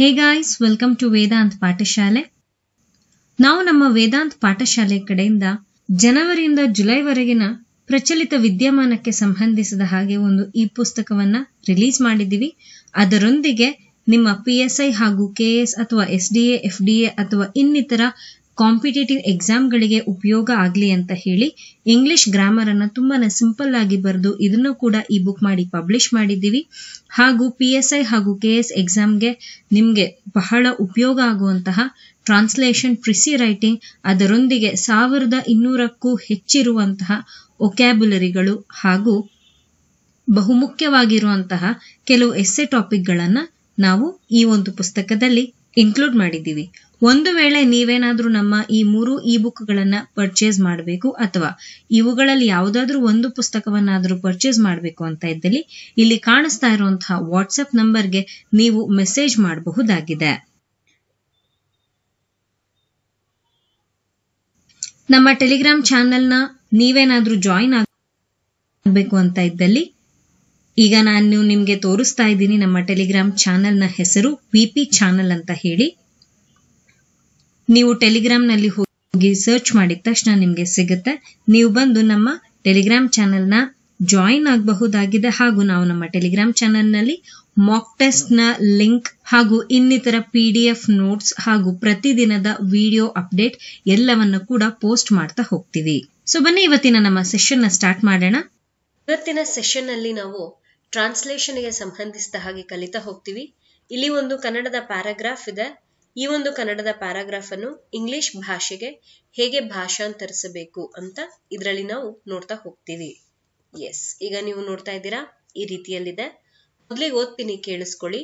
hey guys welcome to Vedant Pathashale ನಾವು ನಮ್ಮ ವೇದಾಂತ್ ಪಾಠಶಾಲೆ ಕಡೆಯಿಂದ ಜನವರಿಯಿಂದ ಜುಲೈವರೆಗಿನ ಪ್ರಚಲಿತ ವಿದ್ಯಮಾನಕ್ಕೆ ಸಂಬಂಧಿಸಿದ ಹಾಗೆ ಒಂದು ಈ ಪುಸ್ತಕವನ್ನ ರಿಲೀಸ್ ಮಾಡಿದ್ದೀವಿ ಅದರೊಂದಿಗೆ ನಿಮ್ಮ ಪಿ ಐ ಹಾಗೂ ಕೆ ಅಥವಾ ಎಸ್ ಡಿ ಅಥವಾ ಇನ್ನಿತರ ಕಾಂಪಿಟೇಟಿವ್ ಎಕ್ಸಾಮ್ಗಳಿಗೆ ಉಪಯೋಗ ಆಗಲಿ ಅಂತ ಹೇಳಿ ಇಂಗ್ಲಿಷ್ ಗ್ರಾಮರ್ ಅನ್ನು ತುಂಬಾ ಸಿಂಪಲ್ ಆಗಿ ಬರೆದು ಇದನ್ನು ಕೂಡ ಈ ಬುಕ್ ಮಾಡಿ ಪಬ್ಲಿಷ್ ಮಾಡಿದ್ದೀವಿ ಹಾಗೂ ಪಿ ಎಸ್ ಐ ಹಾಗೂ ಕೆ ಎಸ್ ಎಕ್ಸಾಮ್ಗೆ ನಿಮಗೆ ಬಹಳ ಉಪಯೋಗ ಆಗುವಂತಹ ಟ್ರಾನ್ಸ್ಲೇಷನ್ ಪ್ರಿಸಿ ರೈಟಿಂಗ್ ಅದರೊಂದಿಗೆ ಸಾವಿರದ ಇನ್ನೂರಕ್ಕೂ ಹೆಚ್ಚಿರುವಂತಹ ಒಕ್ಯಾಬುಲರಿಗಳು ಹಾಗೂ ಬಹುಮುಖ್ಯವಾಗಿರುವಂತಹ ಕೆಲವು ಎಸ್ಸೆ ಟಾಪಿಕ್ಗಳನ್ನು ನಾವು ಈ ಒಂದು ಪುಸ್ತಕದಲ್ಲಿ ಇನ್ಕ್ಲೂಡ್ ಮಾಡಿದ್ದೀವಿ ಒಂದು ವೇಳೆ ನೀವೇನಾದ್ರೂ ನಮ್ಮ ಈ ಮೂರು ಇ ಬುಕ್ ಗಳನ್ನ ಪರ್ಚೇಸ್ ಮಾಡಬೇಕು ಅಥವಾ ಇವುಗಳಲ್ಲಿ ಯಾವುದಾದ್ರೂ ಒಂದು ಪುಸ್ತಕವನ್ನಾದರೂ ಪರ್ಚೇಸ್ ಮಾಡಬೇಕು ಅಂತ ಇದ್ದಲ್ಲಿ ಇಲ್ಲಿ ಕಾಣಿಸ್ತಾ ಇರುವಂತಹ ವಾಟ್ಸಪ್ ನಂಬರ್ಗೆ ನೀವು ಮೆಸೇಜ್ ಮಾಡಬಹುದಾಗಿದೆ ನಮ್ಮ ಟೆಲಿಗ್ರಾಮ್ ಚಾನೆಲ್ನ ನೀವೇನಾದ್ರೂ ಜಾಯಿನ್ ಆಗಬೇಕು ಅಂತ ಇದ್ದಲ್ಲಿ ಈಗ ನಾನು ನಿಮಗೆ ತೋರಿಸ್ತಾ ಇದ್ದೀನಿ ನಮ್ಮ ಟೆಲಿಗ್ರಾಮ್ ಚಾನೆಲ್ನ ಹೆಸರು ವಿ ಚಾನೆಲ್ ಅಂತ ಹೇಳಿ ನೀವು ನಲ್ಲಿ ಹೋಗಿ ಸರ್ಚ್ ಮಾಡಿದ ತಕ್ಷಣ ನಿಮಗೆ ಸಿಗುತ್ತೆ ನೀವು ಬಂದು ನಮ್ಮ ಟೆಲಿಗ್ರಾಮ್ ನ ಜಾಯಿನ್ ಆಗಬಹುದಾಗಿದೆ ಹಾಗೂ ನಾವು ನಮ್ಮ ಟೆಲಿಗ್ರಾಮ್ ನಲ್ಲಿ ಮಾಕ್ ನ ಲಿಂಕ್ ಹಾಗೂ ಇನ್ನಿತರ ಪಿ ಡಿ ಎಫ್ ನೋಟ್ಸ್ ಹಾಗೂ ಪ್ರತಿದಿನದ ವಿಡಿಯೋ ಅಪ್ಡೇಟ್ ಎಲ್ಲವನ್ನು ಕೂಡ ಪೋಸ್ಟ್ ಮಾಡ್ತಾ ಹೋಗ್ತೀವಿ ಸೊ ಬನ್ನಿ ಇವತ್ತಿನ ನಮ್ಮ ಸೆಷನ್ನ ಸ್ಟಾರ್ಟ್ ಮಾಡೋಣ ಇವತ್ತಿನ ಸೆಷನ್ ನಲ್ಲಿ ನಾವು ಟ್ರಾನ್ಸ್ಲೇಷನ್ ಗೆ ಸಂಬಂಧಿಸಿದ ಹಾಗೆ ಕಲಿತಾ ಹೋಗ್ತೀವಿ ಇಲ್ಲಿ ಒಂದು ಕನ್ನಡದ ಪ್ಯಾರಾಗ್ರಾಫ್ ಇದೆ ಈ ಒಂದು ಕನ್ನಡದ ಪ್ಯಾರಾಗ್ರಾಫ್ ಅನ್ನು ಇಂಗ್ಲಿಷ್ ಭಾಷೆಗೆ ಹೇಗೆ ಭಾಷಾಂತರಿಸಬೇಕು ಅಂತ ಇದರಲ್ಲಿ ನಾವು ನೋಡ್ತಾ ಹೋಗ್ತೀವಿ ಎಸ್ ಈಗ ನೀವು ನೋಡ್ತಾ ಇದ್ದೀರಾ ಈ ರೀತಿಯಲ್ಲಿದೆ ಮೊದಲಿಗೆ ಓದ್ತೀನಿ ಕೇಳಿಸ್ಕೊಳ್ಳಿ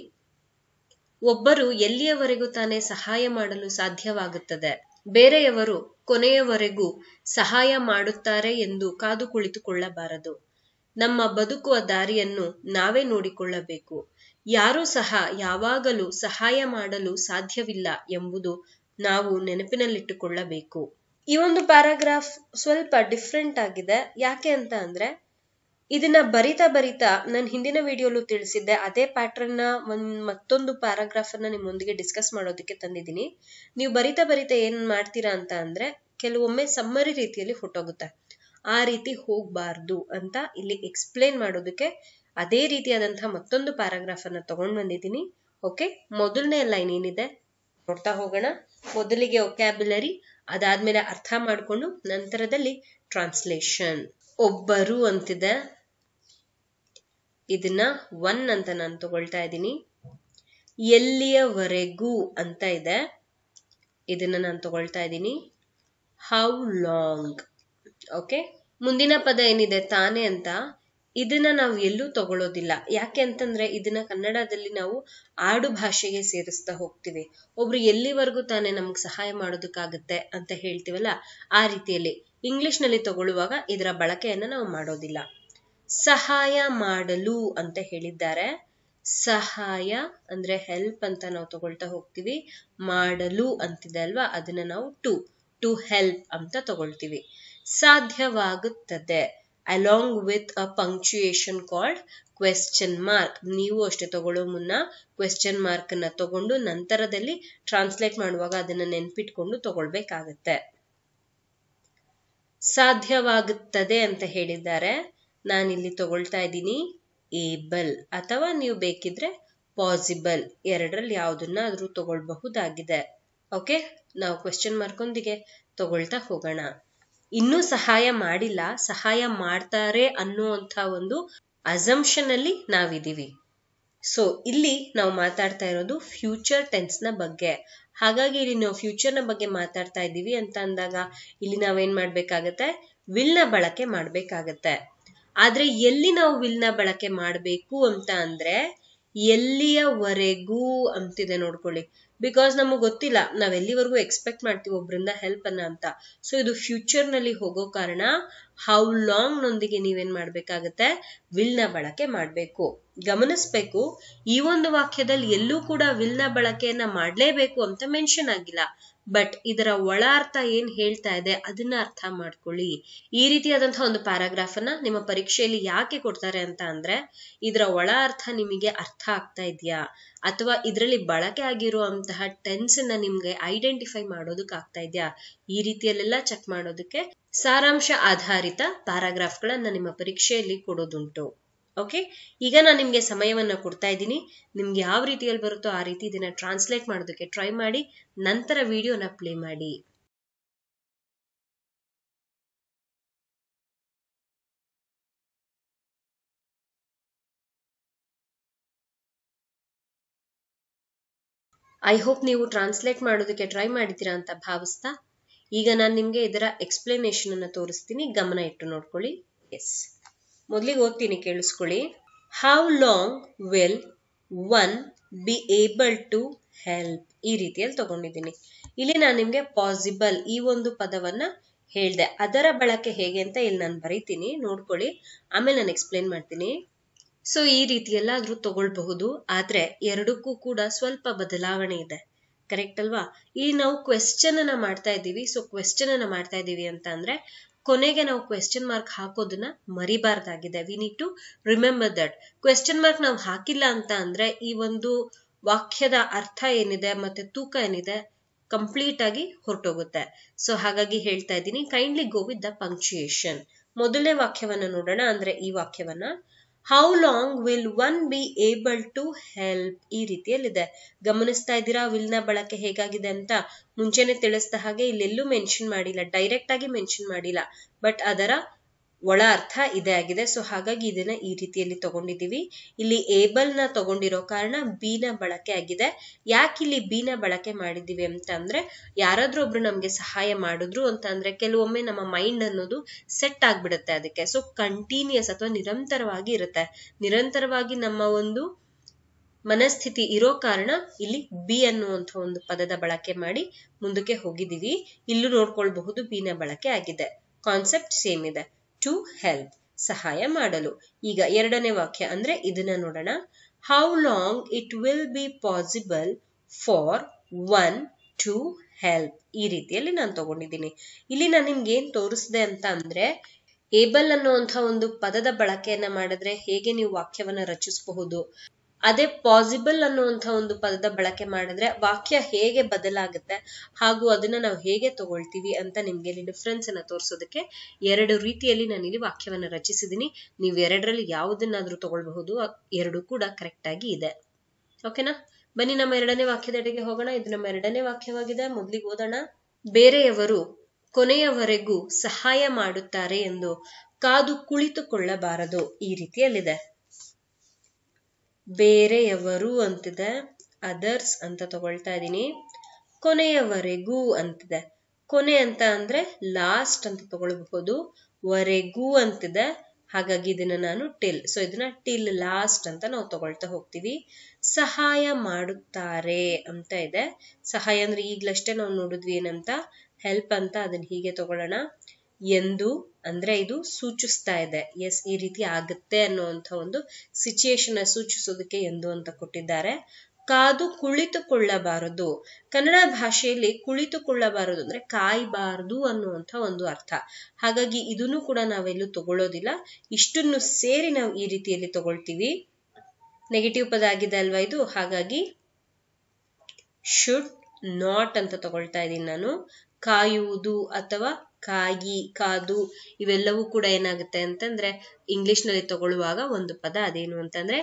ಒಬ್ಬರು ಎಲ್ಲಿಯವರೆಗೂ ತಾನೇ ಸಹಾಯ ಮಾಡಲು ಸಾಧ್ಯವಾಗುತ್ತದೆ ಬೇರೆಯವರು ಕೊನೆಯವರೆಗೂ ಸಹಾಯ ಮಾಡುತ್ತಾರೆ ಎಂದು ಕಾದು ಕುಳಿತುಕೊಳ್ಳಬಾರದು ನಮ್ಮ ಬದುಕುವ ದಾರಿಯನ್ನು ನಾವೇ ನೋಡಿಕೊಳ್ಳಬೇಕು ಯಾರೂ ಸಹ ಯಾವಾಗಲೂ ಸಹಾಯ ಮಾಡಲು ಸಾಧ್ಯವಿಲ್ಲ ಎಂಬುದು ನಾವು ನೆನಪಿನಲ್ಲಿಟ್ಟುಕೊಳ್ಳಬೇಕು ಈ ಒಂದು ಪ್ಯಾರಾಗ್ರಾಫ್ ಸ್ವಲ್ಪ ಡಿಫ್ರೆಂಟ್ ಆಗಿದೆ ಯಾಕೆ ಅಂತ ಅಂದ್ರೆ ಇದನ್ನ ಬರಿತಾ ಬರಿತಾ ನಾನು ಹಿಂದಿನ ವಿಡಿಯೋಲು ತಿಳಿಸಿದ್ದೆ ಅದೇ ನ ಒಂದ್ ಮತ್ತೊಂದು ಪ್ಯಾರಾಗ್ರಾಫ್ ಅನ್ನ ನಿಮ್ಮೊಂದಿಗೆ ಡಿಸ್ಕಸ್ ಮಾಡೋದಕ್ಕೆ ತಂದಿದ್ದೀನಿ ನೀವು ಬರಿತಾ ಬರಿತಾ ಏನ್ ಮಾಡ್ತೀರಾ ಅಂತ ಅಂದ್ರೆ ಕೆಲವೊಮ್ಮೆ ಸಮ್ಮರಿ ರೀತಿಯಲ್ಲಿ ಹುಟ್ಟೋಗುತ್ತೆ ಆ ರೀತಿ ಹೋಗ್ಬಾರ್ದು ಅಂತ ಇಲ್ಲಿ ಎಕ್ಸ್ಪ್ಲೇನ್ ಮಾಡೋದಕ್ಕೆ ಅದೇ ರೀತಿಯಾದಂತಹ ಮತ್ತೊಂದು ಪ್ಯಾರಾಗ್ರಾಫ್ ಅನ್ನ ತಗೊಂಡ್ ಬಂದಿದ್ದೀನಿ ಓಕೆ ಮೊದಲನೇ ಲೈನ್ ಏನಿದೆ ನೋಡ್ತಾ ಹೋಗೋಣ ಮೊದಲಿಗೆ ಒಕ್ಯಾಬ್ಯುಲರಿ ಅದಾದ್ಮೇಲೆ ಅರ್ಥ ಮಾಡಿಕೊಂಡು ನಂತರದಲ್ಲಿ ಟ್ರಾನ್ಸ್ಲೇಷನ್ ಒಬ್ಬರು ಅಂತಿದೆ ಇದನ್ನ ಒನ್ ಅಂತ ನಾನು ತಗೊಳ್ತಾ ಇದ್ದೀನಿ ಎಲ್ಲಿಯವರೆಗೂ ಅಂತ ಇದೆ ಇದನ್ನ ನಾನು ತಗೊಳ್ತಾ ಇದ್ದೀನಿ ಹೌ ಲಾಂಗ್ ಓಕೆ ಮುಂದಿನ ಪದ ಏನಿದೆ ತಾನೆ ಅಂತ ಇದನ್ನ ನಾವು ಎಲ್ಲೂ ತಗೊಳ್ಳೋದಿಲ್ಲ ಯಾಕೆ ಅಂತಂದ್ರೆ ಇದನ್ನ ಕನ್ನಡದಲ್ಲಿ ನಾವು ಆಡು ಭಾಷೆಗೆ ಸೇರಿಸ್ತಾ ಹೋಗ್ತೀವಿ ಒಬ್ರು ಎಲ್ಲಿವರೆಗೂ ತಾನೇ ನಮ್ಗೆ ಸಹಾಯ ಮಾಡೋದಕ್ಕಾಗುತ್ತೆ ಅಂತ ಹೇಳ್ತೀವಲ್ಲ ಆ ರೀತಿಯಲ್ಲಿ ಇಂಗ್ಲಿಷ್ ನಲ್ಲಿ ತಗೊಳ್ಳುವಾಗ ಇದರ ಬಳಕೆಯನ್ನ ನಾವು ಮಾಡೋದಿಲ್ಲ ಸಹಾಯ ಮಾಡಲು ಅಂತ ಹೇಳಿದ್ದಾರೆ ಸಹಾಯ ಅಂದ್ರೆ ಹೆಲ್ಪ್ ಅಂತ ನಾವು ತಗೊಳ್ತಾ ಹೋಗ್ತೀವಿ ಮಾಡಲು ಅಂತಿದೆ ಅಲ್ವಾ ಅದನ್ನ ನಾವು ಟು ಟು ಹೆಲ್ಪ್ ಅಂತ ತಗೊಳ್ತೀವಿ ಸಾಧ್ಯವಾಗುತ್ತದೆ along with a punctuation called question mark ನೀವು ಅಷ್ಟೇ ತಗೊಳ್ಳೋ ಮುನ್ನ ಕ್ವೆಶ್ಚನ್ ಅನ್ನ ತಗೊಂಡು ನಂತರದಲ್ಲಿ ಟ್ರಾನ್ಸ್ಲೇಟ್ ಮಾಡುವಾಗ ಅದನ್ನ ನೆನ್ಪಿಟ್ಕೊಂಡು ತಗೊಳ್ಬೇಕಾಗತ್ತೆ ಸಾಧ್ಯವಾಗುತ್ತದೆ ಅಂತ ಹೇಳಿದ್ದಾರೆ ನಾನಿಲ್ಲಿ ತಗೊಳ್ತಾ ಇದ್ದೀನಿ ಏಬಲ್ ಅಥವಾ ನೀವು ಬೇಕಿದ್ರೆ ಪಾಸಿಬಲ್ ಎರಡರಲ್ಲಿ ಯಾವುದನ್ನ ಆದರೂ ತಗೊಳ್ಬಹುದಾಗಿದೆ ಓಕೆ ನಾವು ಕ್ವೆಶನ್ ಮಾರ್ಕ್ ಒಂದಿಗೆ ತಗೊಳ್ತಾ ಹೋಗೋಣ ಇನ್ನೂ ಸಹಾಯ ಮಾಡಿಲ್ಲ ಸಹಾಯ ಮಾಡ್ತಾರೆ ಅನ್ನುವಂತ ಒಂದು ಅಲ್ಲಿ ನಾವಿದ್ದೀವಿ ಸೊ ಇಲ್ಲಿ ನಾವು ಮಾತಾಡ್ತಾ ಇರೋದು ಫ್ಯೂಚರ್ ಟೆನ್ಸ್ ನ ಬಗ್ಗೆ ಹಾಗಾಗಿ ಇಲ್ಲಿ ನಾವು ನ ಬಗ್ಗೆ ಮಾತಾಡ್ತಾ ಇದ್ದೀವಿ ಅಂತ ಅಂದಾಗ ಇಲ್ಲಿ ನಾವೇನ್ ಮಾಡ್ಬೇಕಾಗತ್ತೆ ವಿಲ್ನ ಬಳಕೆ ಮಾಡ್ಬೇಕಾಗತ್ತೆ ಆದ್ರೆ ಎಲ್ಲಿ ನಾವು ನ ಬಳಕೆ ಮಾಡಬೇಕು ಅಂತ ಅಂದ್ರೆ ಎಲ್ಲಿಯವರೆಗೂ ಅಂತಿದೆ ನೋಡ್ಕೊಳ್ಳಿ ಬಿಕಾಸ್ ನಮಗೆ ಗೊತ್ತಿಲ್ಲ ನಾವ್ ಎಲ್ಲಿವರೆಗೂ ಎಕ್ಸ್ಪೆಕ್ಟ್ ಮಾಡ್ತೀವಿ ಒಬ್ಬರಿಂದ ಹೆಲ್ಪ್ ಅನ್ನ ಅಂತ ಸೊ ಇದು ಫ್ಯೂಚರ್ ನಲ್ಲಿ ಹೋಗೋ ಕಾರಣ ಹೌ ಲಾಂಗ್ ನೊಂದಿಗೆ ನೀವೇನ್ ಮಾಡ್ಬೇಕಾಗತ್ತೆ ವಿಲ್ ನ ಬಳಕೆ ಮಾಡ್ಬೇಕು ಗಮನಿಸ್ಬೇಕು ಈ ಒಂದು ವಾಕ್ಯದಲ್ಲಿ ಎಲ್ಲೂ ಕೂಡ ವಿಲ್ ನ ಬಳಕೆಯನ್ನ ಮಾಡ್ಲೇಬೇಕು ಅಂತ ಮೆನ್ಷನ್ ಆಗಿಲ್ಲ ಬಟ್ ಇದರ ಒಳ ಅರ್ಥ ಏನ್ ಹೇಳ್ತಾ ಇದೆ ಅದನ್ನ ಅರ್ಥ ಮಾಡ್ಕೊಳ್ಳಿ ಈ ರೀತಿಯಾದಂತಹ ಒಂದು ಪ್ಯಾರಾಗ್ರಾಫ್ ಅನ್ನ ನಿಮ್ಮ ಪರೀಕ್ಷೆಯಲ್ಲಿ ಯಾಕೆ ಕೊಡ್ತಾರೆ ಅಂತ ಅಂದ್ರೆ ಇದರ ಒಳ ಅರ್ಥ ನಿಮಗೆ ಅರ್ಥ ಆಗ್ತಾ ಇದೆಯಾ ಅಥವಾ ಇದರಲ್ಲಿ ಬಳಕೆ ಆಗಿರುವಂತಹ ಟೆನ್ಸ್ ಅನ್ನ ನಿಮ್ಗೆ ಐಡೆಂಟಿಫೈ ಮಾಡೋದಕ್ಕೆ ಆಗ್ತಾ ಇದೆಯಾ ಈ ರೀತಿಯಲ್ಲೆಲ್ಲ ಚೆಕ್ ಮಾಡೋದಕ್ಕೆ ಸಾರಾಂಶ ಆಧಾರಿತ ಗಳನ್ನ ನಿಮ್ಮ ಪರೀಕ್ಷೆಯಲ್ಲಿ ಕೊಡೋದುಂಟು ಓಕೆ ಈಗ ನಾನು ನಿಮಗೆ ಸಮಯವನ್ನು ಕೊಡ್ತಾ ಇದ್ದೀನಿ ನಿಮ್ಗೆ ಯಾವ ರೀತಿಯಲ್ಲಿ ಬರುತ್ತೋ ಆ ರೀತಿ ಇದನ್ನ ಟ್ರಾನ್ಸ್ಲೇಟ್ ಮಾಡೋದಕ್ಕೆ ಟ್ರೈ ಮಾಡಿ ನಂತರ ವಿಡಿಯೋನ ಪ್ಲೇ ಮಾಡಿ ಐ ಹೋಪ್ ನೀವು ಟ್ರಾನ್ಸ್ಲೇಟ್ ಮಾಡೋದಕ್ಕೆ ಟ್ರೈ ಮಾಡಿದ್ದೀರಾ ಅಂತ ಭಾವಿಸ್ತಾ ಈಗ ನಾನು ನಿಮಗೆ ಇದರ ಎಕ್ಸ್ಪ್ಲನೇಷನ್ ಅನ್ನು ತೋರಿಸ್ತೀನಿ ಗಮನ ಇಟ್ಟು ನೋಡ್ಕೊಳ್ಳಿ ಎಸ್ ಮೊದಲಿಗೆ ಓದ್ತೀನಿ ಕೇಳಿಸ್ಕೊಳ್ಳಿ how long will one be able to help ಈ ರೀತಿಯಲ್ಲಿ ತಗೊಂಡಿದ್ದೀನಿ ಇಲ್ಲಿ ನಾನು ನಿಮಗೆ ಪಾಸಿಬಲ್ ಈ ಒಂದು ಪದವನ್ನ ಹೇಳಿದೆ ಅದರ ಬಳಕೆ ಹೇಗೆ ಅಂತ ಇಲ್ಲಿ ನಾನು ಬರೀತೀನಿ ನೋಡ್ಕೊಳ್ಳಿ ಆಮೇಲೆ ನಾನು ಎಕ್ಸ್ಪ್ಲೇನ್ ಮಾಡ್ತೀನಿ ಸೊ ಈ ರೀತಿ ಎಲ್ಲಾದ್ರೂ ತಗೊಳ್ಬಹುದು ಆದ್ರೆ ಎರಡಕ್ಕೂ ಕೂಡ ಸ್ವಲ್ಪ ಬದಲಾವಣೆ ಇದೆ ಕರೆಕ್ಟ್ ಅಲ್ವಾ ಈ ನಾವು ಕ್ವೆಶ್ಚನ್ ಅನ್ನ ಮಾಡ್ತಾ ಇದ್ದೀವಿ ಸೊ ಕ್ವೆಶ್ಚನ್ ಅನ್ನ ಮಾಡ್ತಾ ಇದ್ದೀವಿ ಅಂತ ಅಂದ್ರೆ ಕೊನೆಗೆ ನಾವು ಕ್ವೆಶ್ಚನ್ ಮಾರ್ಕ್ ಹಾಕೋದನ್ನ ಮರಿಬಾರ್ದಾಗಿದೆ we need to remember that question mark ನಾವು ಹಾಕಿಲ್ಲ ಅಂತ ಅಂದ್ರೆ ಈ ಒಂದು ವಾಕ್ಯದ ಅರ್ಥ ಏನಿದೆ ಮತ್ತೆ ತೂಕ ಏನಿದೆ ಕಂಪ್ಲೀಟ್ ಆಗಿ ಹೊರಟೋಗುತ್ತೆ ಸೊ ಹಾಗಾಗಿ ಹೇಳ್ತಾ ಇದ್ದೀನಿ kindly go with the punctuation ಮೊದಲನೇ ವಾಕ್ಯವನ್ನ ನೋಡೋಣ ಅಂದ್ರೆ ಈ ವಾಕ್ಯವನ್ನ how long will one be able to help ಈ ರೀತಿಯಲ್ಲಿದೆ ಗಮನಿಸ್ತಾ ಇದ್ದೀರಾ ವಿಲ್ನ ಬಳಕೆ ಹೇಗಾಗಿದೆ ಅಂತ ಮುಂಚೆನೆ ತಿಳಿಸ್ತಾ ಹಾಗೆ ಇಲ್ಲೆಲ್ಲೂ ಮೆನ್ಷನ್ ಮಾಡಿಲ್ಲ ಡೈರೆಕ್ಟ್ ಆಗಿ ಮೆನ್ಷನ್ ಮಾಡಿಲ್ಲ ಬಟ್ ಅದರ ಒಳ ಅರ್ಥ ಇದೇ ಆಗಿದೆ ಸೊ ಹಾಗಾಗಿ ಇದನ್ನ ಈ ರೀತಿಯಲ್ಲಿ ತಗೊಂಡಿದ್ದೀವಿ ಇಲ್ಲಿ ನ ತಗೊಂಡಿರೋ ಕಾರಣ ಬಿನ ಬಳಕೆ ಆಗಿದೆ ಯಾಕೆ ಇಲ್ಲಿ ಬಿನ ಬಳಕೆ ಮಾಡಿದ್ದೀವಿ ಅಂತ ಅಂದ್ರೆ ಯಾರಾದ್ರೂ ಒಬ್ರು ನಮ್ಗೆ ಸಹಾಯ ಮಾಡಿದ್ರು ಅಂತ ಅಂದ್ರೆ ಕೆಲವೊಮ್ಮೆ ನಮ್ಮ ಮೈಂಡ್ ಅನ್ನೋದು ಸೆಟ್ ಆಗ್ಬಿಡುತ್ತೆ ಅದಕ್ಕೆ ಸೊ ಕಂಟಿನ್ಯೂಸ್ ಅಥವಾ ನಿರಂತರವಾಗಿ ಇರುತ್ತೆ ನಿರಂತರವಾಗಿ ನಮ್ಮ ಒಂದು ಮನಸ್ಥಿತಿ ಇರೋ ಕಾರಣ ಇಲ್ಲಿ ಬಿ ಅನ್ನುವಂಥ ಒಂದು ಪದದ ಬಳಕೆ ಮಾಡಿ ಮುಂದಕ್ಕೆ ಹೋಗಿದ್ದೀವಿ ಇಲ್ಲೂ ನೋಡ್ಕೊಳ್ಬಹುದು ಬಿನ ಬಳಕೆ ಆಗಿದೆ ಕಾನ್ಸೆಪ್ಟ್ ಸೇಮ್ ಇದೆ ಟು ಹೆಲ್ಪ್ ಸಹಾಯ ಮಾಡಲು ಈಗ ಎರಡನೇ ವಾಕ್ಯ ಅಂದ್ರೆ ಇದನ್ನ ನೋಡೋಣ how long it will be possible for one to help ಈ ರೀತಿಯಲ್ಲಿ ನಾನು ತಗೊಂಡಿದ್ದೀನಿ ಇಲ್ಲಿ ನಾನು ನಿಮ್ಗೆ ಏನ್ ತೋರಿಸಿದೆ ಅಂತ ಅಂದ್ರೆ ಏಬಲ್ ಅನ್ನುವಂತ ಒಂದು ಪದದ ಬಳಕೆಯನ್ನ ಮಾಡಿದ್ರೆ ಹೇಗೆ ನೀವು ವಾಕ್ಯವನ್ನ ರಚಿಸಬಹುದು ಅದೇ ಪಾಸಿಬಲ್ ಅನ್ನುವಂಥ ಒಂದು ಪದದ ಬಳಕೆ ಮಾಡಿದ್ರೆ ವಾಕ್ಯ ಹೇಗೆ ಬದಲಾಗುತ್ತೆ ಹಾಗೂ ಅದನ್ನ ನಾವು ಹೇಗೆ ತಗೊಳ್ತೀವಿ ಅಂತ ನಿಮ್ಗೆ ಇಲ್ಲಿ ಡಿಫ್ರೆನ್ಸ್ ಅನ್ನ ತೋರಿಸೋದಕ್ಕೆ ಎರಡು ರೀತಿಯಲ್ಲಿ ನಾನು ಇಲ್ಲಿ ವಾಕ್ಯವನ್ನ ರಚಿಸಿದೀನಿ ನೀವು ಎರಡರಲ್ಲಿ ಯಾವುದನ್ನಾದ್ರೂ ತಗೊಳ್ಬಹುದು ಎರಡು ಕೂಡ ಕರೆಕ್ಟ್ ಆಗಿ ಇದೆ ಓಕೆನಾ ಬನ್ನಿ ನಮ್ಮ ಎರಡನೇ ವಾಕ್ಯದಡೆಗೆ ಹೋಗೋಣ ಇದು ನಮ್ಮ ಎರಡನೇ ವಾಕ್ಯವಾಗಿದೆ ಮೊದ್ಲಿಗೆ ಓದೋಣ ಬೇರೆಯವರು ಕೊನೆಯವರೆಗೂ ಸಹಾಯ ಮಾಡುತ್ತಾರೆ ಎಂದು ಕಾದು ಕುಳಿತುಕೊಳ್ಳಬಾರದು ಈ ರೀತಿಯಲ್ಲಿದೆ ಬೇರೆಯವರು ಅಂತಿದೆ ಅದರ್ಸ್ ಅಂತ ತಗೊಳ್ತಾ ಇದ್ದೀನಿ ಕೊನೆಯವರೆಗೂ ಅಂತಿದೆ ಕೊನೆ ಅಂತ ಅಂದ್ರೆ ಲಾಸ್ಟ್ ಅಂತ ತಗೊಳ್ಬಹುದು ವರೆಗೂ ಅಂತಿದೆ ಹಾಗಾಗಿ ಇದನ್ನ ನಾನು ಟಿಲ್ ಸೊ ಇದನ್ನ ಟಿಲ್ ಲಾಸ್ಟ್ ಅಂತ ನಾವು ತಗೊಳ್ತಾ ಹೋಗ್ತೀವಿ ಸಹಾಯ ಮಾಡುತ್ತಾರೆ ಅಂತ ಇದೆ ಸಹಾಯ ಅಂದ್ರೆ ಈಗ್ಲಷ್ಟೇ ನಾವು ನೋಡಿದ್ವಿ ಏನಂತ ಹೆಲ್ಪ್ ಅಂತ ಅದನ್ನ ಹೀಗೆ ತಗೊಳ್ಳೋಣ ಎಂದು ಅಂದ್ರೆ ಇದು ಸೂಚಿಸ್ತಾ ಇದೆ ಎಸ್ ಈ ರೀತಿ ಆಗುತ್ತೆ ಅನ್ನುವಂಥ ಒಂದು ಸಿಚುಯೇಷನ್ ಸೂಚಿಸೋದಕ್ಕೆ ಎಂದು ಅಂತ ಕೊಟ್ಟಿದ್ದಾರೆ ಕಾದು ಕುಳಿತುಕೊಳ್ಳಬಾರದು ಕನ್ನಡ ಭಾಷೆಯಲ್ಲಿ ಕುಳಿತುಕೊಳ್ಳಬಾರದು ಅಂದ್ರೆ ಕಾಯಬಾರದು ಅನ್ನುವಂಥ ಒಂದು ಅರ್ಥ ಹಾಗಾಗಿ ಇದನ್ನು ಕೂಡ ನಾವೆಲ್ಲೂ ತಗೊಳ್ಳೋದಿಲ್ಲ ಇಷ್ಟನ್ನು ಸೇರಿ ನಾವು ಈ ರೀತಿಯಲ್ಲಿ ತಗೊಳ್ತೀವಿ ನೆಗೆಟಿವ್ ಪದ ಆಗಿದೆ ಅಲ್ವಾ ಇದು ಹಾಗಾಗಿ ಶುಡ್ ನಾಟ್ ಅಂತ ತಗೊಳ್ತಾ ಇದ್ದೀನಿ ನಾನು ಕಾಯುವುದು ಅಥವಾ ಕಾಗಿ ಕಾದು ಇವೆಲ್ಲವೂ ಕೂಡ ಏನಾಗುತ್ತೆ ಅಂತಂದ್ರೆ ಇಂಗ್ಲಿಷ್ ನಲ್ಲಿ ತಗೊಳ್ಳುವಾಗ ಒಂದು ಪದ ಅದೇನು ಅಂತಂದ್ರೆ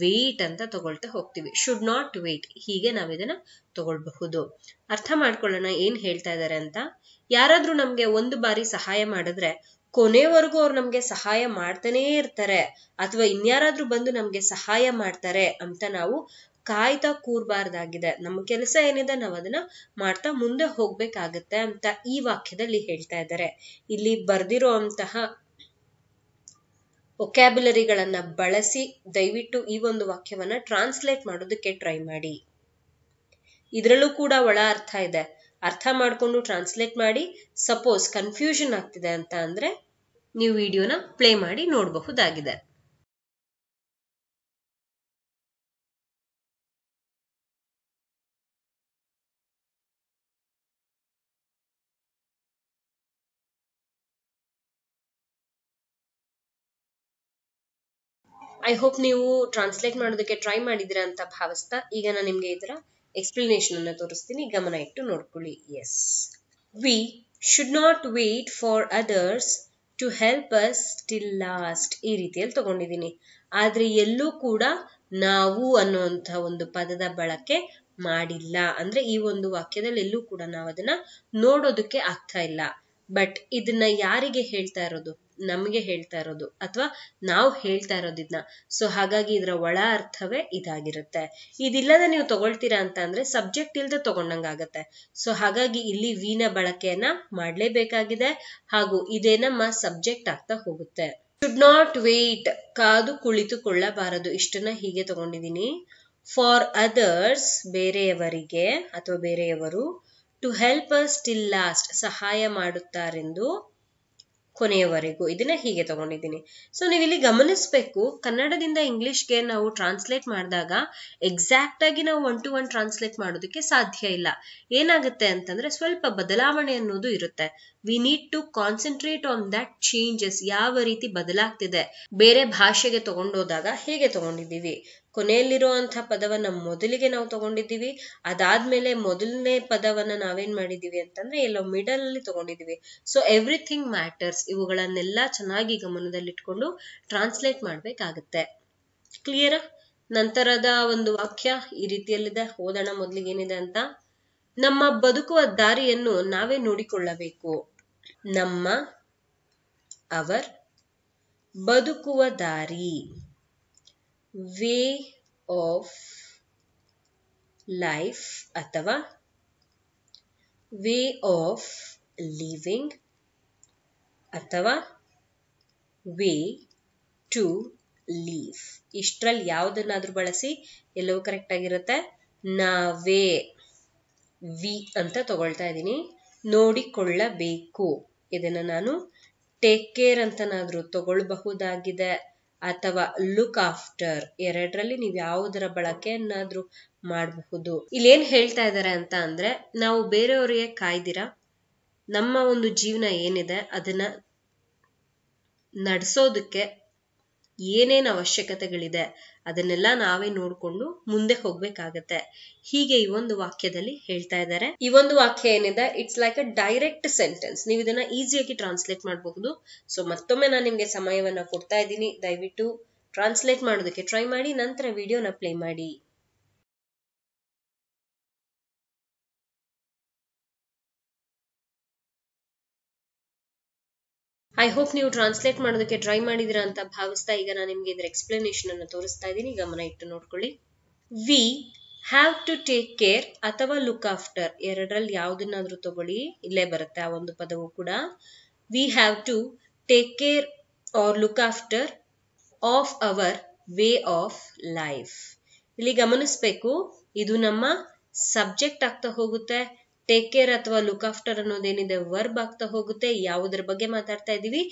ವೇಟ್ ಅಂತ ತಗೊಳ್ತಾ ಹೋಗ್ತೀವಿ ಶುಡ್ ನಾಟ್ ವೇಟ್ ಹೀಗೆ ನಾವು ಇದನ್ನ ತಗೊಳ್ಬಹುದು ಅರ್ಥ ಮಾಡ್ಕೊಳ್ಳೋಣ ಏನ್ ಹೇಳ್ತಾ ಇದಾರೆ ಅಂತ ಯಾರಾದ್ರೂ ನಮ್ಗೆ ಒಂದು ಬಾರಿ ಸಹಾಯ ಮಾಡಿದ್ರೆ ಕೊನೆವರೆಗೂ ಅವ್ರು ನಮ್ಗೆ ಸಹಾಯ ಮಾಡ್ತಾನೇ ಇರ್ತಾರೆ ಅಥವಾ ಇನ್ಯಾರಾದ್ರೂ ಬಂದು ನಮ್ಗೆ ಸಹಾಯ ಮಾಡ್ತಾರೆ ಅಂತ ನಾವು ಕಾಯ್ತಾ ಕೂರ್ಬಾರ್ದಾಗಿದೆ ನಮ್ಮ ಕೆಲಸ ಏನಿದೆ ನಾವು ಅದನ್ನ ಮಾಡ್ತಾ ಮುಂದೆ ಹೋಗ್ಬೇಕಾಗತ್ತೆ ಅಂತ ಈ ವಾಕ್ಯದಲ್ಲಿ ಹೇಳ್ತಾ ಇದ್ದಾರೆ ಇಲ್ಲಿ ಬರ್ದಿರೋ ಅಂತಹ ಒಕ್ಯಾಬ್ಯುಲರಿಗಳನ್ನ ಬಳಸಿ ದಯವಿಟ್ಟು ಈ ಒಂದು ವಾಕ್ಯವನ್ನ ಟ್ರಾನ್ಸ್ಲೇಟ್ ಮಾಡೋದಕ್ಕೆ ಟ್ರೈ ಮಾಡಿ ಇದರಲ್ಲೂ ಕೂಡ ಒಳ ಅರ್ಥ ಇದೆ ಅರ್ಥ ಮಾಡಿಕೊಂಡು ಟ್ರಾನ್ಸ್ಲೇಟ್ ಮಾಡಿ ಸಪೋಸ್ ಕನ್ಫ್ಯೂಷನ್ ಆಗ್ತಿದೆ ಅಂತ ಅಂದ್ರೆ ನೀವು ವಿಡಿಯೋನ ಪ್ಲೇ ಮಾಡಿ ನೋಡಬಹುದಾಗಿದೆ ಐ ಹೋಪ್ ನೀವು ಟ್ರಾನ್ಸ್ಲೇಟ್ ಮಾಡೋದಕ್ಕೆ ಟ್ರೈ ಮಾಡಿದಿರ ಅಂತ ಭಾವಿಸ್ತಾ ಈಗ ನಾನು ನಿಮಗೆ ಇದರ ಎಕ್ಸ್ಪ್ಲನೇಷನ್ ಅನ್ನು ತೋರಿಸ್ತೀನಿ ಗಮನ ಇಟ್ಟು ನೋಡ್ಕೊಳ್ಳಿ S we should not wait for others to help us till last ಈ ರೀತಿಯಲ್ಲಿ ತಗೊಂಡಿದ್ದೀನಿ ಆದ್ರೆ ಎಲ್ಲೂ ಕೂಡ ನಾವು ಅನ್ನುವಂಥ ಒಂದು ಪದದ ಬಳಕೆ ಮಾಡಿಲ್ಲ ಅಂದ್ರೆ ಈ ಒಂದು ವಾಕ್ಯದಲ್ಲಿ ಎಲ್ಲೂ ಕೂಡ ನಾವು ಅದನ್ನ ನೋಡೋದಕ್ಕೆ ಆಗ್ತಾ ಇಲ್ಲ ಬಟ್ ಇದನ್ನ ಯಾರಿಗೆ ಹೇಳ್ತಾ ಇರೋದು ನಮಗೆ ಹೇಳ್ತಾ ಇರೋದು ಅಥವಾ ನಾವು ಹೇಳ್ತಾ ಇರೋದಿದ್ನ ಸೊ ಹಾಗಾಗಿ ಇದರ ಒಳ ಅರ್ಥವೇ ಇದಾಗಿರುತ್ತೆ ಇದಿಲ್ಲದೆ ನೀವು ತಗೊಳ್ತೀರಾ ಅಂತ ಅಂದ್ರೆ ಸಬ್ಜೆಕ್ಟ್ ಇಲ್ದೆ ತಗೊಂಡಂಗಾಗತ್ತೆ ಸೊ ಹಾಗಾಗಿ ಇಲ್ಲಿ ವಿನ ಬಳಕೆಯನ್ನ ಮಾಡ್ಲೇಬೇಕಾಗಿದೆ ಹಾಗೂ ಇದೇ ನಮ್ಮ ಸಬ್ಜೆಕ್ಟ್ ಆಗ್ತಾ ಹೋಗುತ್ತೆ ಶುಡ್ ನಾಟ್ ವೇಟ್ ಕಾದು ಕುಳಿತುಕೊಳ್ಳಬಾರದು ಇಷ್ಟನ್ನ ಹೀಗೆ ತಗೊಂಡಿದ್ದೀನಿ ಫಾರ್ ಅದರ್ಸ್ ಬೇರೆಯವರಿಗೆ ಅಥವಾ ಬೇರೆಯವರು to help us till last ಸಹಾಯ ಮಾಡುತ್ತಾರೆಂದು ಕೊನೆಯವರೆಗೂ ಇದನ್ನ ಹೀಗೆ ತಗೊಂಡಿದ್ದೀನಿ ಸೊ ನೀವು ಇಲ್ಲಿ ಗಮನಿಸಬೇಕು ಕನ್ನಡದಿಂದ ಇಂಗ್ಲಿಷ್ಗೆ ನಾವು ಟ್ರಾನ್ಸ್ಲೇಟ್ ಮಾಡಿದಾಗ ಎಕ್ಸಾಕ್ಟ್ ಆಗಿ ನಾವು ಒನ್ ಟು ಒನ್ ಟ್ರಾನ್ಸ್ಲೇಟ್ ಮಾಡೋದಕ್ಕೆ ಸಾಧ್ಯ ಇಲ್ಲ ಏನಾಗುತ್ತೆ ಅಂತಂದ್ರೆ ಸ್ವಲ್ಪ ಬದಲಾವಣೆ ಅನ್ನೋದು ಇರುತ್ತೆ we need to concentrate on that changes ಯಾವ ರೀತಿ ಬದಲಾಗ್ತಿದೆ ಬೇರೆ ಭಾಷೆಗೆ ತಗೊಂಡೋದಾಗ ಹೇಗೆ ತಗೊಂಡಿದ್ದೀವಿ ಕೊನೆಯಲ್ಲಿರುವಂಥ ಪದವನ್ನ ಮೊದಲಿಗೆ ನಾವು ತಗೊಂಡಿದ್ದೀವಿ ಅದಾದ್ಮೇಲೆ ಮೊದಲನೇ ಪದವನ್ನ ನಾವೇನ್ ಮಾಡಿದ್ದೀವಿ ಅಂತಂದ್ರೆ ಎಲ್ಲೋ ಮಿಡಲ್ ಅಲ್ಲಿ ತಗೊಂಡಿದ್ದೀವಿ ಸೊ ಎವ್ರಿಥಿಂಗ್ ಮ್ಯಾಟರ್ಸ್ ಇವುಗಳನ್ನೆಲ್ಲ ಚೆನ್ನಾಗಿ ಗಮನದಲ್ಲಿಟ್ಕೊಂಡು ಟ್ರಾನ್ಸ್ಲೇಟ್ ಮಾಡ್ಬೇಕಾಗತ್ತೆ ಕ್ಲಿಯರ್ ನಂತರದ ಒಂದು ವಾಕ್ಯ ಈ ರೀತಿಯಲ್ಲಿದೆ ಓದೋಣ ಮೊದಲಿಗೆ ಏನಿದೆ ಅಂತ ನಮ್ಮ ಬದುಕುವ ದಾರಿಯನ್ನು ನಾವೇ ನೋಡಿಕೊಳ್ಳಬೇಕು ನಮ್ಮ ಅವರ್ ಬದುಕುವ ದಾರಿ ವೇ ಆಫ್ ಲೈಫ್ ಅಥವಾ ವೇ ಆಫ್ ಲಿವಿಂಗ್ ಅಥವಾ ವೇ ಟು ಲೀವ್ ಇಷ್ಟರಲ್ಲಿ ಯಾವುದನ್ನಾದರೂ ಬಳಸಿ ಎಲ್ಲವೂ ಕರೆಕ್ಟ್ ಆಗಿರುತ್ತೆ ನಾವೇ ವಿ ಅಂತ ತಗೊಳ್ತಾ ಇದ್ದೀನಿ ನೋಡಿಕೊಳ್ಳಬೇಕು ಇದನ್ನು ನಾನು ಟೇಕ್ ಕೇರ್ ಅಂತನಾದರೂ ತಗೊಳ್ಬಹುದಾಗಿದೆ ಅಥವಾ ಲುಕ್ ಆಫ್ಟರ್ ಎರಡರಲ್ಲಿ ನೀವು ಯಾವುದರ ಬಳಕೆಯನ್ನಾದ್ರೂ ಮಾಡಬಹುದು ಇಲ್ಲೇನ್ ಹೇಳ್ತಾ ಇದ್ದಾರೆ ಅಂತ ಅಂದ್ರೆ ನಾವು ಬೇರೆಯವರಿಗೆ ಕಾಯ್ದಿರ ನಮ್ಮ ಒಂದು ಜೀವನ ಏನಿದೆ ಅದನ್ನ ನಡ್ಸೋದಕ್ಕೆ ಏನೇನ್ ಅವಶ್ಯಕತೆಗಳಿದೆ ಅದನ್ನೆಲ್ಲ ನಾವೇ ನೋಡ್ಕೊಂಡು ಮುಂದೆ ಹೋಗ್ಬೇಕಾಗತ್ತೆ ಹೀಗೆ ಈ ಒಂದು ವಾಕ್ಯದಲ್ಲಿ ಹೇಳ್ತಾ ಇದ್ದಾರೆ ಈ ಒಂದು ವಾಕ್ಯ ಏನಿದೆ it's like a direct sentence ನೀವು ಇದನ್ನ ಈಸಿಯಾಗಿ ಟ್ರಾನ್ಸ್ಲೇಟ್ ಮಾಡಬಹುದು ಸೊ ಮತ್ತೊಮ್ಮೆ ನಾನು ನಿಮ್ಗೆ ಸಮಯವನ್ನ ಕೊಡ್ತಾ ಇದ್ದೀನಿ ದಯವಿಟ್ಟು ಟ್ರಾನ್ಸ್ಲೇಟ್ ಮಾಡೋದಕ್ಕೆ ಟ್ರೈ ಮಾಡಿ ನಂತರ ವಿಡಿಯೋನ ಪ್ಲೇ ಮಾಡಿ ಐ ಹೋಪ್ ನೀವು ಟ್ರಾನ್ಸ್ಲೇಟ್ ಮಾಡೋದಕ್ಕೆ ಟ್ರೈ ಮಾಡಿದಿರಾ ಅಂತ ಭಾವಿಸ್ತಾ ಈಗ ನಾನು ನಿಮಗೆ ಇದರ ಎಕ್ಸ್ಪ್ಲನೇಷನ್ ಅನ್ನು ತೋರಿಸ್ತಾ ಇದ್ದೀನಿ ಗಮನ ಇಟ್ಟು ನೋಡ್ಕೊಳ್ಳಿ we have to take care ಅಥವಾ ಲುಕ್ ಆಫ್ಟರ್ ಎರಡರಲ್ಲಿ ಯಾವುದನ್ನಾದ್ರೂ ತಗೊಳ್ಳಿ ಇಲ್ಲೇ ಬರುತ್ತೆ ಆ ಒಂದು ಪದವು ಕೂಡ we have to take care or look after of our way of life ಇಲ್ಲಿ ಗಮನಿಸಬೇಕು ಇದು ನಮ್ಮ ಸಬ್ಜೆಕ್ಟ್ ಆಗ್ತಾ ಹೋಗುತ್ತೆ ಟೇಕ್ ಕೇರ್ ಅಥವಾ ಲುಕ್ ಆಫ್ಟರ್ ಅನ್ನೋದೇನಿದೆ ವರ್ಬ್ ಆಗ್ತಾ ಹೋಗುತ್ತೆ ಯಾವುದ್ರ ಬಗ್ಗೆ ಮಾತಾಡ್ತಾ ಇದ್ದೀವಿ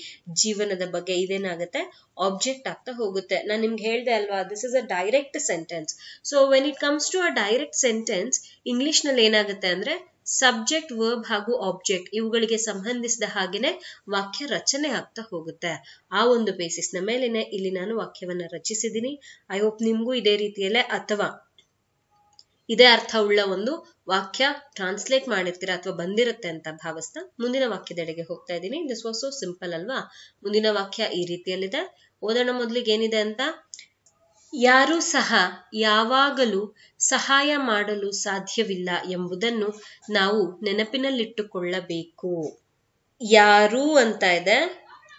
ಜೀವನದ ಬಗ್ಗೆ ಇದೇನಾಗುತ್ತೆ ಆಬ್ಜೆಕ್ಟ್ ಆಗ್ತಾ ಹೋಗುತ್ತೆ ನಾನ್ ನಿಮ್ಗೆ ಹೇಳಿದೆ ಅಲ್ವಾ this is a direct sentence so when it comes to a direct sentence English ನಲ್ಲಿ ಏನಾಗುತ್ತೆ ಅಂದ್ರೆ ಸಬ್ಜೆಕ್ಟ್ ವರ್ಬ್ ಹಾಗೂ ಆಬ್ಜೆಕ್ಟ್ ಇವುಗಳಿಗೆ ಸಂಬಂಧಿಸಿದ ಹಾಗೇನೆ ವಾಕ್ಯ ರಚನೆ ಆಗ್ತಾ ಹೋಗುತ್ತೆ ಆ ಒಂದು ನ ಮೇಲೆ ಇಲ್ಲಿ ನಾನು ವಾಕ್ಯವನ್ನ ರಚಿಸಿದೀನಿ ಐ ಹೋಪ್ ನಿಮ್ಗೂ ಇದೇ ರೀತಿಯಲ್ಲೇ ಅಥವಾ ಇದೇ ಅರ್ಥವುಳ್ಳ ಒಂದು ವಾಕ್ಯ ಟ್ರಾನ್ಸ್ಲೇಟ್ ಮಾಡಿರ್ತೀರ ಅಥವಾ ಬಂದಿರುತ್ತೆ ಅಂತ ಭಾವಿಸ್ತಾ ಮುಂದಿನ ವಾಕ್ಯದೆಡೆಗೆ ಹೋಗ್ತಾ ಇದ್ದೀನಿ ದಿಸ್ ವಾಸ್ ಸೋ ಸಿಂಪಲ್ ಅಲ್ವಾ ಮುಂದಿನ ವಾಕ್ಯ ಈ ರೀತಿಯಲ್ಲಿದೆ ಓದೋಣ ಮೊದ್ಲಿಗೆ ಏನಿದೆ ಅಂತ ಯಾರೂ ಸಹ ಯಾವಾಗಲೂ ಸಹಾಯ ಮಾಡಲು ಸಾಧ್ಯವಿಲ್ಲ ಎಂಬುದನ್ನು ನಾವು ನೆನಪಿನಲ್ಲಿಟ್ಟುಕೊಳ್ಳಬೇಕು ಯಾರು ಅಂತ ಇದೆ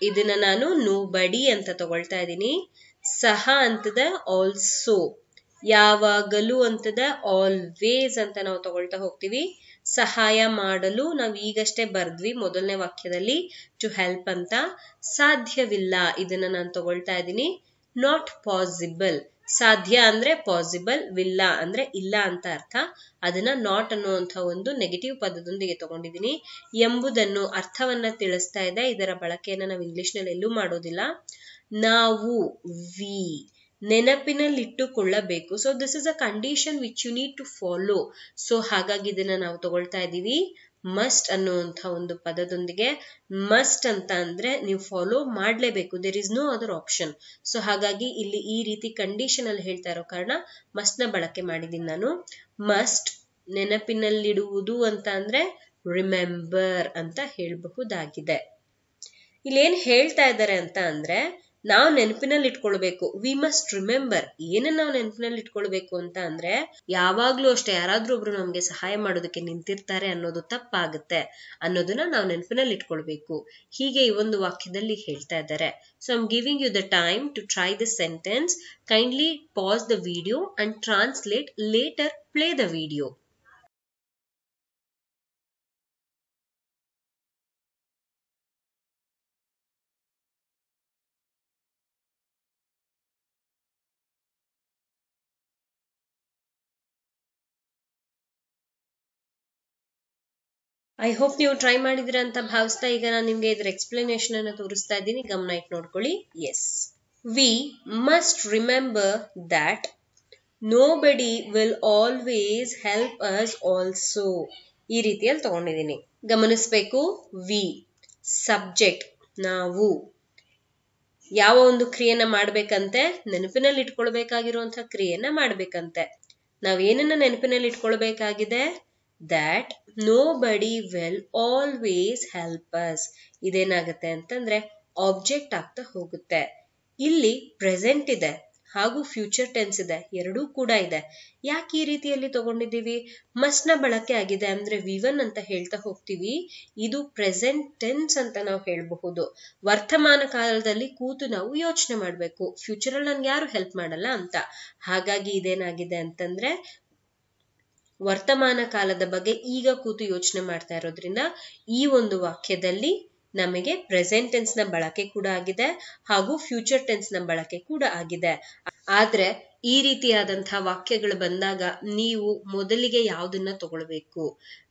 ಇದನ್ನ ನಾನು ನೋ ಬಡಿ ಅಂತ ತಗೊಳ್ತಾ ಇದ್ದೀನಿ ಸಹ ಅಂತದ ಆಲ್ಸೋ ಯಾವಾಗಲೂ ಅಂತದ ಆಲ್ವೇಸ್ ಅಂತ ನಾವು ತಗೊಳ್ತಾ ಹೋಗ್ತೀವಿ ಸಹಾಯ ಮಾಡಲು ನಾವು ಈಗಷ್ಟೇ ಬರ್ದ್ವಿ ಮೊದಲನೇ ವಾಕ್ಯದಲ್ಲಿ ಟು ಹೆಲ್ಪ್ ಅಂತ ಸಾಧ್ಯವಿಲ್ಲ ಇದನ್ನ ನಾನು ತಗೊಳ್ತಾ ಇದ್ದೀನಿ ನಾಟ್ ಪಾಸಿಬಲ್ ಸಾಧ್ಯ ಅಂದ್ರೆ ಪಾಸಿಬಲ್ ವಿಲ್ಲ ಅಂದ್ರೆ ಇಲ್ಲ ಅಂತ ಅರ್ಥ ಅದನ್ನ ನಾಟ್ ಅನ್ನುವಂಥ ಒಂದು ನೆಗೆಟಿವ್ ಪದದೊಂದಿಗೆ ತಗೊಂಡಿದ್ದೀನಿ ಎಂಬುದನ್ನು ಅರ್ಥವನ್ನ ತಿಳಿಸ್ತಾ ಇದೆ ಇದರ ಬಳಕೆಯನ್ನು ನಾವು ಇಂಗ್ಲಿಷ್ನಲ್ಲಿ ಎಲ್ಲೂ ಮಾಡೋದಿಲ್ಲ ನಾವು ವಿ ನೆನಪಿನಲ್ಲಿಟ್ಟುಕೊಳ್ಳಬೇಕು so this is a condition which you need to follow so ಹಾಗಾಗಿ ಇದನ್ನ ನಾವು ತಗೊಳ್ತಾ ಇದ್ದೀವಿ ಮಸ್ಟ್ ಅನ್ನುವಂತ ಒಂದು ಪದದೊಂದಿಗೆ ಮಸ್ಟ್ ಅಂತ ಅಂದ್ರೆ ನೀವು ಫಾಲೋ ಮಾಡಲೇಬೇಕು there is no other option so ಹಾಗಾಗಿ ಇಲ್ಲಿ ಈ ರೀತಿ ಕಂಡೀಷನ್ ಅಲ್ಲಿ ಹೇಳ್ತಾ ಇರೋ ಕಾರಣ ಮಸ್ಟ್ ನ ಬಳಕೆ ಮಾಡಿದ್ದೀನಿ ನಾನು ಮಸ್ಟ್ ನೆನಪಿನಲ್ಲಿಡುವುದು ಅಂತ ಅಂದ್ರೆ ರಿಮೆಂಬರ್ ಅಂತ ಹೇಳಬಹುದಾಗಿದೆ ಏನ್ ಹೇಳ್ತಾ ಇದ್ದಾರೆ ಅಂತ ಅಂದ್ರೆ ನಾವು ನೆನಪಿನಲ್ಲಿ ಇಟ್ಕೊಳ್ಬೇಕು ವಿ ಮಸ್ಟ್ ರಿಮೆಂಬರ್ ಏನನ್ನ ನಾವು ನೆನಪಿನಲ್ಲಿ ಇಟ್ಕೊಳ್ಬೇಕು ಅಂತ ಅಂದ್ರೆ ಯಾವಾಗ್ಲೂ ಅಷ್ಟೇ ಯಾರಾದ್ರೂ ಒಬ್ರು ನಮ್ಗೆ ಸಹಾಯ ಮಾಡೋದಕ್ಕೆ ನಿಂತಿರ್ತಾರೆ ಅನ್ನೋದು ತಪ್ಪಾಗುತ್ತೆ ಅನ್ನೋದನ್ನ ನಾವು ನೆನಪಿನಲ್ಲಿ ಇಟ್ಕೊಳ್ಬೇಕು ಹೀಗೆ ಈ ಒಂದು ವಾಕ್ಯದಲ್ಲಿ ಹೇಳ್ತಾ ಇದ್ದಾರೆ so I'm giving you the time to try this sentence kindly pause the video and translate later play the video I hope ನೀವು ಟ್ರೈ ಮಾಡಿದಿರ ಅಂತ ಭಾವಿಸ್ತಾ ಈಗ ನಾನು ನಿಮಗೆ ಇದರ ಎಕ್ಸ್ಪ್ಲನೇಷನ್ ಅನ್ನು ತೋರಿಸ್ತಾ ಇದ್ದೀನಿ ಗಮನ ಇಟ್ಟು ನೋಡ್ಕೊಳ್ಳಿ S we must remember that nobody will always help us also ಈ ರೀತಿಯಲ್ಲಿ ತಗೊಂಡಿದ್ದೀನಿ ಗಮನಿಸಬೇಕು ವಿ ಸಬ್ಜೆಕ್ಟ್ ನಾವು ಯಾವ ಒಂದು ಕ್ರಿಯೆನ ಮಾಡ್ಬೇಕಂತೆ ನೆನಪಿನಲ್ಲಿ ಇಟ್ಕೊಳ್ಬೇಕಾಗಿರುವಂತಹ ಕ್ರಿಯೆನ ಮಾಡ್ಬೇಕಂತೆ ನಾವೇನನ್ನ ನೆನಪಿನಲ್ಲಿ ಇಟ್ಕೊಳ್ಬೇಕಾಗಿದೆ that nobody will always help us ಇದೇನಾಗುತ್ತೆ ಅಂತಂದ್ರೆ ಆಬ್ಜೆಕ್ಟ್ ಆಗ್ತಾ ಹೋಗುತ್ತೆ ಇಲ್ಲಿ ಪ್ರೆಸೆಂಟ್ ಇದೆ ಹಾಗೂ ಫ್ಯೂಚರ್ ಟೆನ್ಸ್ ಇದೆ ಎರಡೂ ಕೂಡ ಇದೆ ಯಾಕೆ ಈ ರೀತಿಯಲ್ಲಿ ತಗೊಂಡಿದ್ದೀವಿ ಮಸ್ನ ಬಳಕೆ ಆಗಿದೆ ಅಂದ್ರೆ ವಿವನ್ ಅಂತ ಹೇಳ್ತಾ ಹೋಗ್ತೀವಿ ಇದು ಪ್ರೆಸೆಂಟ್ ಟೆನ್ಸ್ ಅಂತ ನಾವು ಹೇಳಬಹುದು ವರ್ತಮಾನ ಕಾಲದಲ್ಲಿ ಕೂತು ನಾವು ಯೋಚನೆ ಮಾಡಬೇಕು ಫ್ಯೂಚರಲ್ಲಿ ನನ್ಗೆ ಯಾರು ಹೆಲ್ಪ್ ಮಾಡಲ್ಲ ಅಂತ ಹಾಗಾಗಿ ಇದೇನಾಗಿದೆ ಅಂತಂದ್ರೆ ವರ್ತಮಾನ ಕಾಲದ ಬಗ್ಗೆ ಈಗ ಕೂತು ಯೋಚನೆ ಮಾಡ್ತಾ ಇರೋದ್ರಿಂದ ಈ ಒಂದು ವಾಕ್ಯದಲ್ಲಿ ನಮಗೆ ಪ್ರೆಸೆಂಟ್ ಟೆನ್ಸ್ ನ ಬಳಕೆ ಕೂಡ ಆಗಿದೆ ಹಾಗೂ ಫ್ಯೂಚರ್ ಟೆನ್ಸ್ ನ ಬಳಕೆ ಕೂಡ ಆಗಿದೆ ಆದ್ರೆ ಈ ರೀತಿಯಾದಂತಹ ವಾಕ್ಯಗಳು ಬಂದಾಗ ನೀವು ಮೊದಲಿಗೆ ಯಾವುದನ್ನ ತಗೊಳ್ಬೇಕು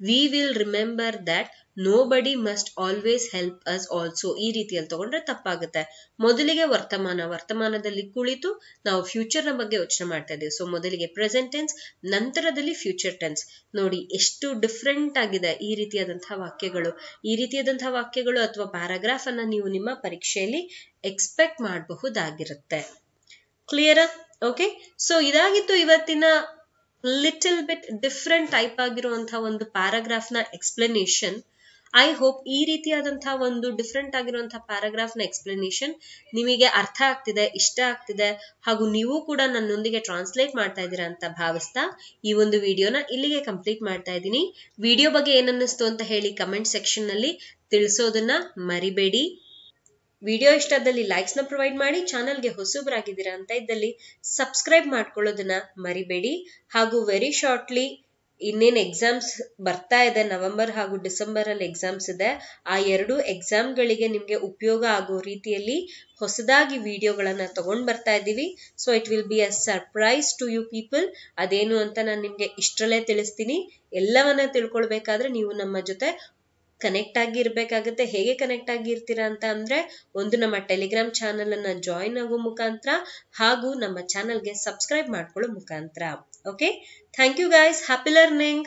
we will remember that nobody must always help us also ಈ ರೀತಿಯಲ್ಲಿ ತಗೊಂಡ್ರೆ ತಪ್ಪಾಗುತ್ತೆ ಮೊದಲಿಗೆ ವರ್ತಮಾನ ವರ್ತಮಾನದಲ್ಲಿ ಕುಳಿತು ನಾವು ಫ್ಯೂಚರ್ ನ ಬಗ್ಗೆ ಯೋಚನೆ ಮಾಡ್ತಾ ಇದ್ದೀವಿ ಸೊ ಮೊದಲಿಗೆ ಪ್ರೆಸೆಂಟ್ ಟೆನ್ಸ್ ನಂತರದಲ್ಲಿ ಫ್ಯೂಚರ್ ಟೆನ್ಸ್ ನೋಡಿ ಎಷ್ಟು ಡಿಫ್ರೆಂಟ್ ಆಗಿದೆ ಈ ರೀತಿಯಾದಂತಹ ವಾಕ್ಯಗಳು ಈ ರೀತಿಯಾದಂತಹ ವಾಕ್ಯಗಳು ಅಥವಾ ಪ್ಯಾರಾಗ್ರಾಫ್ ಅನ್ನ ನೀವು ನಿಮ್ಮ ಪರೀಕ್ಷೆಯಲ್ಲಿ ಎಕ್ಸ್ಪೆಕ್ಟ್ ಮಾಡಬಹುದಾಗಿರುತ್ತೆ ಕ್ಲಿಯರ್ ಓಕೆ ಸೊ ಇದಾಗಿತ್ತು ಇವತ್ತಿನ ಲಿಟಲ್ ಬಿಟ್ ಡಿಫ್ರೆಂಟ್ ಟೈಪ್ ಆಗಿರುವಂತಹ ಒಂದು ಪ್ಯಾರಾಗ್ರಾಫ್ ನ ಎಕ್ಸ್ಪ್ಲನೇಷನ್ ಐ ಹೋಪ್ ಈ ರೀತಿಯಾದಂತಹ ಒಂದು ಡಿಫ್ರೆಂಟ್ ಆಗಿರುವಂತಹ ಪ್ಯಾರಾಗ್ರಾಫ್ ನ ಎಕ್ಸ್ಪ್ಲನೇಷನ್ ನಿಮಗೆ ಅರ್ಥ ಆಗ್ತಿದೆ ಇಷ್ಟ ಆಗ್ತಿದೆ ಹಾಗೂ ನೀವು ಕೂಡ ನನ್ನೊಂದಿಗೆ ಟ್ರಾನ್ಸ್ಲೇಟ್ ಮಾಡ್ತಾ ಇದ್ದೀರಾ ಅಂತ ಭಾವಿಸ್ತಾ ಈ ಒಂದು ವಿಡಿಯೋನ ಇಲ್ಲಿಗೆ ಕಂಪ್ಲೀಟ್ ಮಾಡ್ತಾ ಇದ್ದೀನಿ ವಿಡಿಯೋ ಬಗ್ಗೆ ಏನನ್ನಿಸ್ತು ಅಂತ ಹೇಳಿ ಕಮೆಂಟ್ ಸೆಕ್ಷನ್ ನಲ್ಲಿ ತಿಳಿಸೋದನ್ನ ಮರಿಬೇಡಿ ವಿಡಿಯೋ ಲೈಕ್ಸ್ ನ ಪ್ರೊವೈಡ್ ಮಾಡಿ ಚಾನಲ್ಗೆ ಹೊಸಬ್ರಾಗಿದ್ದೀರಾ ಅಂತ ಇದ್ದಲ್ಲಿ ಸಬ್ಸ್ಕ್ರೈಬ್ ಮಾಡ್ಕೊಳ್ಳೋದನ್ನ ಮರಿಬೇಡಿ ಹಾಗೂ ವೆರಿ ಶಾರ್ಟ್ಲಿ ಇನ್ನೇನು ಎಕ್ಸಾಮ್ಸ್ ಬರ್ತಾ ಇದೆ ನವೆಂಬರ್ ಹಾಗೂ ಡಿಸೆಂಬರ್ ಅಲ್ಲಿ ಎಕ್ಸಾಮ್ಸ್ ಇದೆ ಆ ಎರಡು ಗಳಿಗೆ ನಿಮಗೆ ಉಪಯೋಗ ಆಗೋ ರೀತಿಯಲ್ಲಿ ಹೊಸದಾಗಿ ವಿಡಿಯೋಗಳನ್ನು ತಗೊಂಡ್ ಬರ್ತಾ ಇದ್ದೀವಿ so it will be a surprise to you people ಅದೇನು ಅಂತ ನಾನು ನಿಮಗೆ ಇಷ್ಟರಲ್ಲೇ ತಿಳಿಸ್ತೀನಿ ಎಲ್ಲವನ್ನ ತಿಳ್ಕೊಳ್ಬೇಕಾದ್ರೆ ನೀವು ನಮ್ಮ ಜೊತೆ ಕನೆಕ್ಟ್ ಆಗಿರ್ಬೇಕಾಗತ್ತೆ ಹೇಗೆ ಕನೆಕ್ಟ್ ಆಗಿರ್ತೀರಾ ಅಂತ ಅಂದ್ರೆ ಒಂದು ನಮ್ಮ ಟೆಲಿಗ್ರಾಮ್ ಚಾನಲ್ ಅನ್ನ ಜಾಯಿನ್ ಆಗೋ ಮುಖಾಂತರ ಹಾಗೂ ನಮ್ಮ ಚಾನಲ್ಗೆ ಸಬ್ಸ್ಕ್ರೈಬ್ ಮಾಡ್ಕೊಳ್ಳೋ ಮುಖಾಂತರ okay thank you guys happy learning